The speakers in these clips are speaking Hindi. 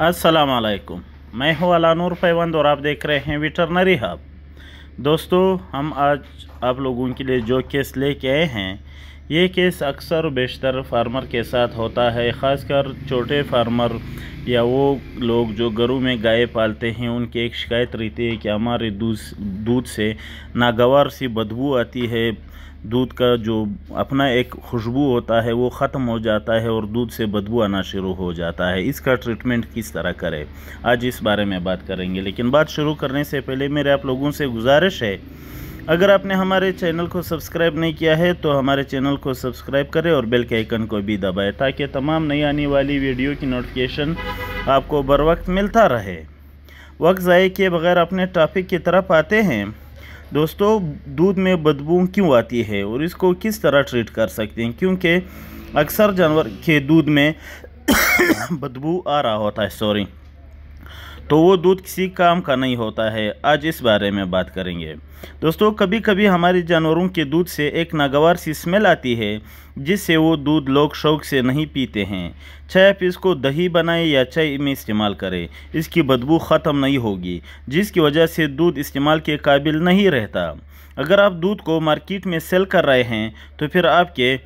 वालेकुम मैं हूं अलानूर पैवंद और आप देख रहे हैं विटरनरी हब दोस्तों हम आज आप लोगों के लिए जो केस लेके आए हैं ये केस अक्सर बेशतर फार्मर के साथ होता है ख़ासकर छोटे फार्मर या वो लोग जो घरों में गाय पालते हैं उनकी एक शिकायत रहती है कि हमारे दूध दूध से नागवार सी बदबू आती है दूध का जो अपना एक खुशबू होता है वो ख़त्म हो जाता है और दूध से बदबू आना शुरू हो जाता है इसका ट्रीटमेंट किस तरह करें आज इस बारे में बात करेंगे लेकिन बात शुरू करने से पहले मेरे आप लोगों से गुजारिश है अगर आपने हमारे चैनल को सब्सक्राइब नहीं किया है तो हमारे चैनल को सब्सक्राइब करें और बेल के आइकन को भी दबाएं ताकि तमाम नई आने वाली वीडियो की नोटिफिकेशन आपको बर वक्त मिलता रहे वक्त ज़ाय के बगैर अपने टॉपिक की तरफ आते हैं दोस्तों दूध में बदबू क्यों आती है और इसको किस तरह ट्रीट कर सकते हैं क्योंकि अक्सर जानवर के दूध में बदबू आ रहा होता है सॉरी तो वो दूध किसी काम का नहीं होता है आज इस बारे में बात करेंगे दोस्तों कभी कभी हमारे जानवरों के दूध से एक नागवार सी स्मेल आती है जिससे वो दूध लोग शौक से नहीं पीते हैं चाहे आप इसको दही बनाएं या चाय में इस्तेमाल करें इसकी बदबू ख़त्म नहीं होगी जिसकी वजह से दूध इस्तेमाल के काबिल नहीं रहता अगर आप दूध को मार्केट में सेल कर रहे हैं तो फिर आपके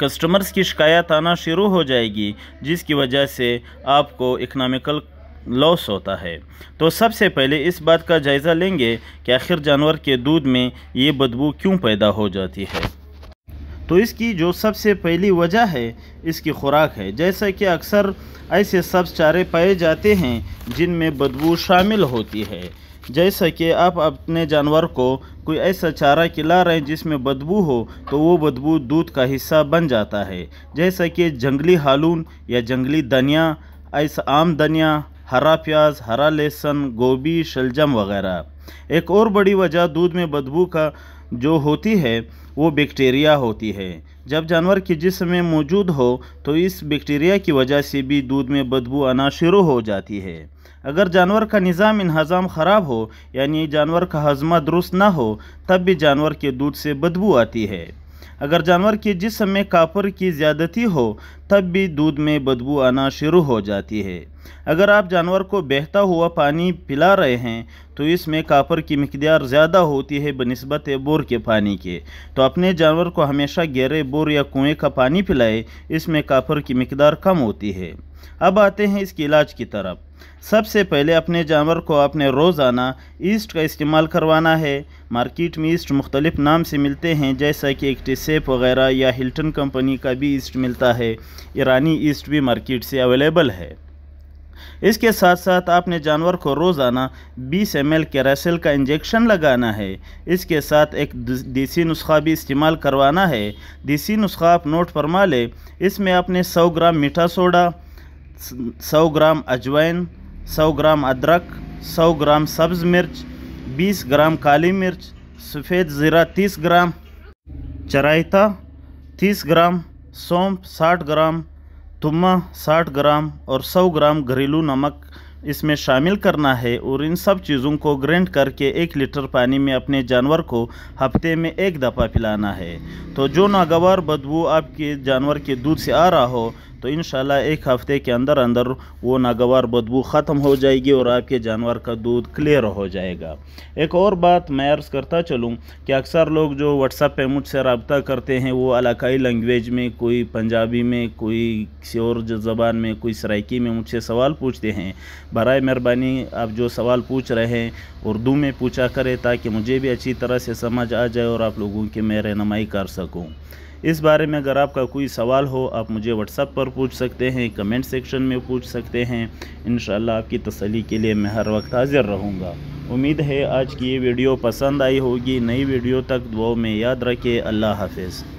कस्टमर्स की शिकायत आना शुरू हो जाएगी जिसकी वजह से आपको इकनॉमिकल लॉस होता है तो सबसे पहले इस बात का जायज़ा लेंगे कि आखिर जानवर के दूध में ये बदबू क्यों पैदा हो जाती है तो इसकी जो सबसे पहली वजह है इसकी खुराक है जैसा कि अक्सर ऐसे सब चारे पाए जाते हैं जिनमें बदबू शामिल होती है जैसा कि आप अपने जानवर को कोई ऐसा चारा खिला रहे हैं जिसमें बदबू हो तो वो बदबू दूध का हिस्सा बन जाता है जैसा कि जंगली हालून या जंगली धनिया ऐसा आम धनिया हरा प्याज हरा लहसुन गोभी शलजम वगैरह एक और बड़ी वजह दूध में बदबू का जो होती है वो बैक्टीरिया होती है जब जानवर के जिसम में मौजूद हो तो इस बैक्टीरिया की वजह से भी दूध में बदबू आना शुरू हो जाती है अगर जानवर का निज़ाम इन्हज़ाम ख़राब हो यानी जानवर का हजमा दुरुस्त ना हो तब भी जानवर के दूध से बदबू आती है अगर जानवर के जिसम में कापर की ज़्यादती हो तब भी दूध में बदबू आना शुरू हो जाती है अगर आप जानवर को बहता हुआ पानी पिला रहे हैं तो इसमें कापर की मकदार ज़्यादा होती है बनस्बत बोर के पानी के तो अपने जानवर को हमेशा गहरे बोर या कुएँ का पानी पिलाएं इसमें कापर की मकदार कम होती है अब आते हैं इसके इलाज की तरफ सबसे पहले अपने जानवर को आपने रोज़ाना ईस्ट का इस्तेमाल करवाना है मार्केट में ईस्ट मुख्तलिफ़ नाम से मिलते हैं जैसा कि एक्टिसेप वगैरह या हिल्टन कंपनी का भी ईस्ट मिलता है ईरानी ईस्ट भी मार्केट से अवेलेबल है इसके साथ साथ आपने जानवर को रोज़ाना 20 एम एल कैरासिल का इंजेक्शन लगाना है इसके साथ एक देसी नुस्खा भी इस्तेमाल करवाना है देसी नुस्खा आप नोट फरमा लें इसमें आपने 100 ग्राम मीठा सोडा सौ ग्राम अजवाइन सौ ग्राम अदरक सौ ग्राम सब्ज़ मिर्च बीस ग्राम काली मिर्च सफ़ेद ज़ीरा तीस ग्राम चराइता तीस ग्राम सौंप साठ ग्राम तुम्मा साठ ग्राम और सौ ग्राम घरेलू नमक इसमें शामिल करना है और इन सब चीज़ों को ग्रेंड करके एक लीटर पानी में अपने जानवर को हफ्ते में एक दफ़ा पिलाना है तो जो नागवार बदबू आपके जानवर के दूध से आ रहा हो तो इन एक हफ़्ते के अंदर अंदर वो नागवार बदबू ख़त्म हो जाएगी और आपके जानवर का दूध क्लियर हो जाएगा एक और बात मैं अर्ज़ करता चलूँ कि अक्सर लोग जो व्हाट्सअप पे मुझसे रबता करते हैं वो इलाकाई लैंग्वेज में कोई पंजाबी में कोई किसी और ज़बान में कोई सराइकी में मुझसे सवाल पूछते हैं बर मेहरबानी आप जो सवाल पूछ रहे हैं उर्दू में पूछा करें ताकि मुझे भी अच्छी तरह से समझ आ जाए और आप लोगों की मैं रहनमाई कर सकूँ इस बारे में अगर आपका कोई सवाल हो आप मुझे व्हाट्सअप पर पूछ सकते हैं कमेंट सेक्शन में पूछ सकते हैं इन आपकी तसली के लिए मैं हर वक्त हाजिर रहूँगा उम्मीद है आज की ये वीडियो पसंद आई होगी नई वीडियो तक दुआ में याद रखें अल्लाह हाफिज़